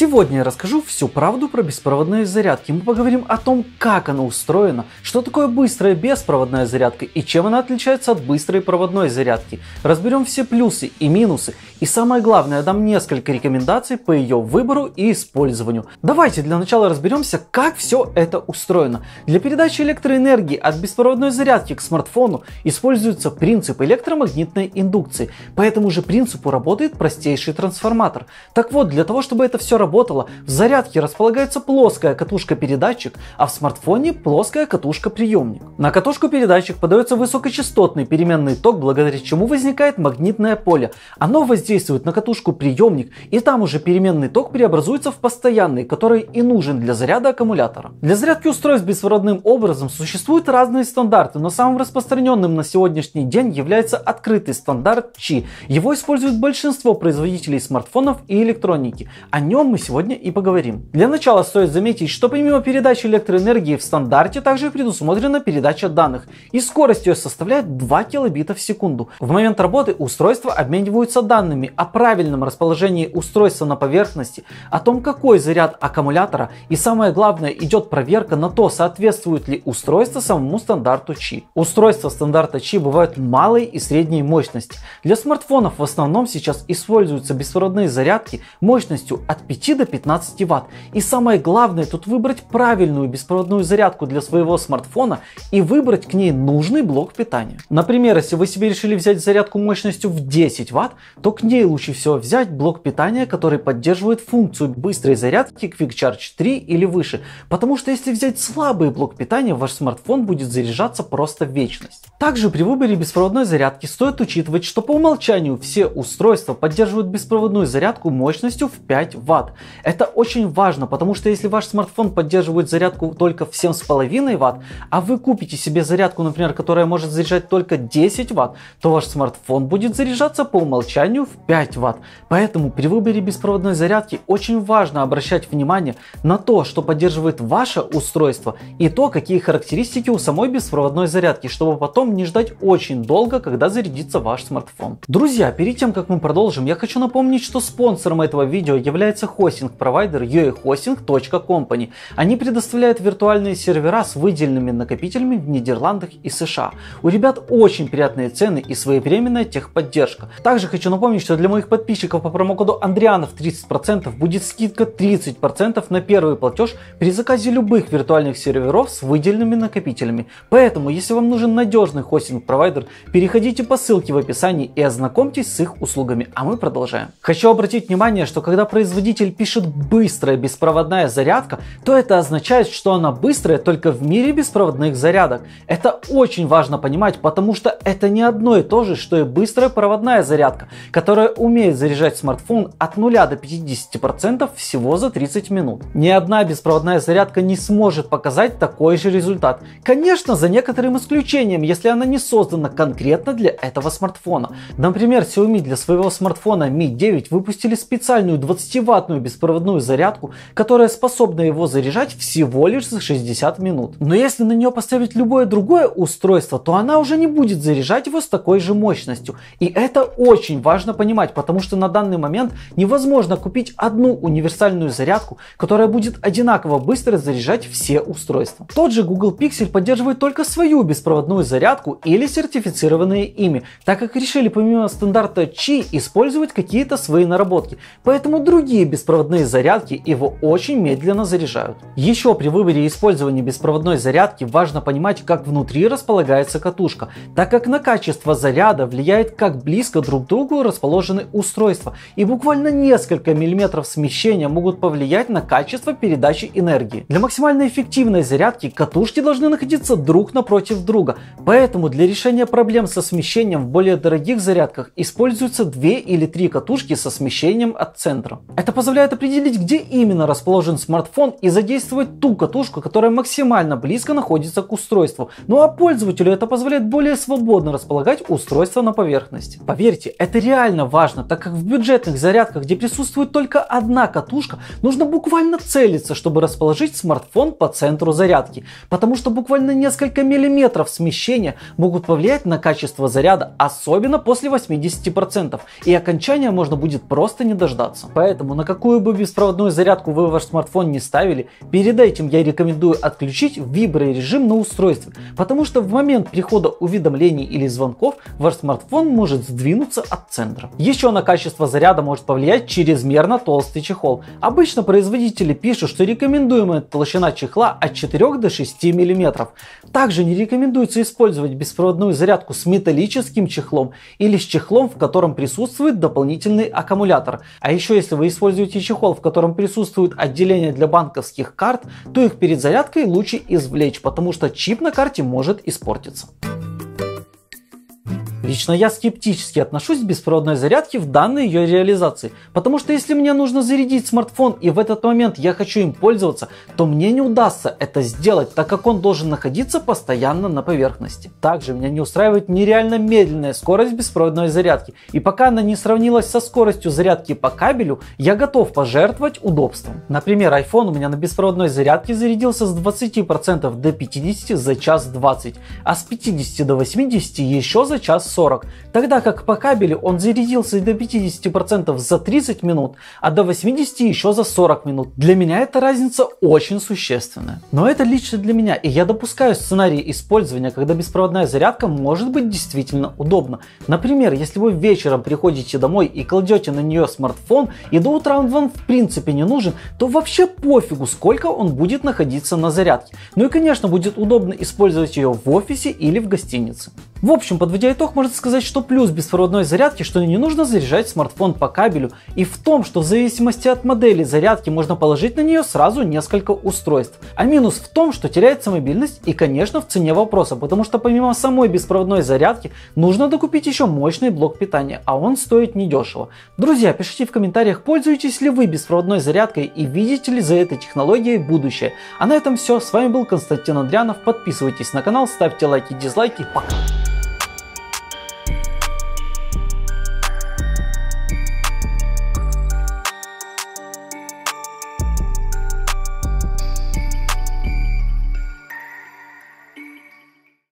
Сегодня я расскажу всю правду про беспроводные зарядки. Мы поговорим о том, как она устроена, что такое быстрая беспроводная зарядка и чем она отличается от быстрой проводной зарядки. Разберем все плюсы и минусы. И самое главное, я дам несколько рекомендаций по ее выбору и использованию. Давайте для начала разберемся, как все это устроено. Для передачи электроэнергии от беспроводной зарядки к смартфону используется принцип электромагнитной индукции. По этому же принципу работает простейший трансформатор. Так вот, для того, чтобы это все работало, работала. В зарядке располагается плоская катушка-передатчик, а в смартфоне плоская катушка-приемник. На катушку-передатчик подается высокочастотный переменный ток, благодаря чему возникает магнитное поле. Оно воздействует на катушку-приемник, и там уже переменный ток преобразуется в постоянный, который и нужен для заряда аккумулятора. Для зарядки устройств беспроводным образом существуют разные стандарты, но самым распространенным на сегодняшний день является открытый стандарт Qi. Его используют большинство производителей смартфонов и электроники. О нем мы сегодня и поговорим. Для начала стоит заметить, что помимо передачи электроэнергии в стандарте также предусмотрена передача данных, и скорость ее составляет 2 килобита в секунду. В момент работы устройства обмениваются данными о правильном расположении устройства на поверхности, о том, какой заряд аккумулятора, и самое главное, идет проверка на то, соответствует ли устройство самому стандарту Qi. Устройства стандарта Qi бывают малой и средней мощности. Для смартфонов в основном сейчас используются беспроводные зарядки мощностью от 5 10 до 15 Вт. И самое главное тут выбрать правильную беспроводную зарядку для своего смартфона и выбрать к ней нужный блок питания. Например, если вы себе решили взять зарядку мощностью в 10 Вт, то к ней лучше всего взять блок питания, который поддерживает функцию быстрой зарядки Quick Charge 3 или выше, потому что если взять слабый блок питания, ваш смартфон будет заряжаться просто вечность. Также при выборе беспроводной зарядки стоит учитывать, что по умолчанию все устройства поддерживают беспроводную зарядку мощностью в 5 Вт, это очень важно, потому что если ваш смартфон поддерживает зарядку только в 7,5 Вт, а вы купите себе зарядку, например, которая может заряжать только 10 Вт, то ваш смартфон будет заряжаться по умолчанию в 5 Вт. Поэтому при выборе беспроводной зарядки очень важно обращать внимание на то, что поддерживает ваше устройство и то, какие характеристики у самой беспроводной зарядки, чтобы потом не ждать очень долго, когда зарядится ваш смартфон. Друзья, перед тем, как мы продолжим, я хочу напомнить, что спонсором этого видео является хостинг-провайдер uahosting.company. Они предоставляют виртуальные сервера с выделенными накопителями в Нидерландах и США. У ребят очень приятные цены и своевременная техподдержка. Также хочу напомнить, что для моих подписчиков по промокоду Андрианов 30% будет скидка 30% на первый платеж при заказе любых виртуальных серверов с выделенными накопителями. Поэтому, если вам нужен надежный хостинг-провайдер, переходите по ссылке в описании и ознакомьтесь с их услугами. А мы продолжаем. Хочу обратить внимание, что когда производитель пользователь пишет быстрая беспроводная зарядка, то это означает, что она быстрая только в мире беспроводных зарядок. Это очень важно понимать, потому что это не одно и то же, что и быстрая проводная зарядка, которая умеет заряжать смартфон от 0 до 50% всего за 30 минут. Ни одна беспроводная зарядка не сможет показать такой же результат. Конечно, за некоторым исключением, если она не создана конкретно для этого смартфона. Например, Xiaomi для своего смартфона Mi 9 выпустили специальную 20-ваттную стационарную беспроводную зарядку, которая способна его заряжать всего лишь за 60 минут. Но если на нее поставить любое другое устройство, то она уже не будет заряжать его с такой же мощностью. И это очень важно понимать, потому что на данный момент невозможно купить одну универсальную зарядку, которая будет одинаково быстро заряжать все устройства. Тот же Google Pixel поддерживает только свою беспроводную зарядку или сертифицированные ими, так как решили помимо стандарта Qi использовать какие-то свои наработки. Поэтому другие беспроводные беспроводные зарядки его очень медленно заряжают. Еще при выборе использования беспроводной зарядки важно понимать, как внутри располагается катушка, так как на качество заряда влияет, как близко друг к другу расположены устройства, и буквально несколько миллиметров смещения могут повлиять на качество передачи энергии. Для максимально эффективной зарядки катушки должны находиться друг напротив друга, поэтому для решения проблем со смещением в более дорогих зарядках используются две или три катушки со смещением от центра. Это позволяет позволяет определить, где именно расположен смартфон и задействовать ту катушку, которая максимально близко находится к устройству. Ну а пользователю это позволяет более свободно располагать устройство на поверхности. Поверьте, это реально важно, так как в бюджетных зарядках, где присутствует только одна катушка, нужно буквально целиться, чтобы расположить смартфон по центру зарядки, потому что буквально несколько миллиметров смещения могут повлиять на качество заряда, особенно после 80% и окончания можно будет просто не дождаться. Поэтому на какую какую бы беспроводную зарядку вы в ваш смартфон не ставили, перед этим я рекомендую отключить виброрежим на устройстве, потому что в момент прихода уведомлений или звонков ваш смартфон может сдвинуться от центра. Еще на качество заряда может повлиять чрезмерно толстый чехол. Обычно производители пишут, что рекомендуемая толщина чехла от 4 до 6 мм. Также не рекомендуется использовать беспроводную зарядку с металлическим чехлом или с чехлом, в котором присутствует дополнительный аккумулятор. А еще если вы используете используете чехол, в котором присутствует отделение для банковских карт, то их перед зарядкой лучше извлечь, потому что чип на карте может испортиться. Лично я скептически отношусь к беспроводной зарядке в данной ее реализации, потому что если мне нужно зарядить смартфон и в этот момент я хочу им пользоваться, то мне не удастся это сделать, так как он должен находиться постоянно на поверхности. Также меня не устраивает нереально медленная скорость беспроводной зарядки, и пока она не сравнилась со скоростью зарядки по кабелю, я готов пожертвовать удобством. Например, iPhone у меня на беспроводной зарядке зарядился с 20% до 50% за час 20, а с 50 до 80 еще за час 40. 40, тогда как по кабелю он зарядился до 50% за 30 минут, а до 80 еще за 40 минут. Для меня эта разница очень существенная. Но это лично для меня, и я допускаю сценарий использования, когда беспроводная зарядка может быть действительно удобна. Например, если вы вечером приходите домой и кладете на нее смартфон, и до утра он вам в принципе не нужен, то вообще пофигу, сколько он будет находиться на зарядке. Ну и конечно будет удобно использовать ее в офисе или в гостинице. В общем, подводя итог, можно можно сказать, что плюс беспроводной зарядки, что не нужно заряжать смартфон по кабелю, и в том, что в зависимости от модели зарядки можно положить на нее сразу несколько устройств. А минус в том, что теряется мобильность и, конечно, в цене вопроса, потому что помимо самой беспроводной зарядки нужно докупить еще мощный блок питания, а он стоит недешево. Друзья, пишите в комментариях, пользуетесь ли вы беспроводной зарядкой и видите ли за этой технологией будущее. А на этом все, с вами был Константин Андрянов, подписывайтесь на канал, ставьте лайки, дизлайки, пока!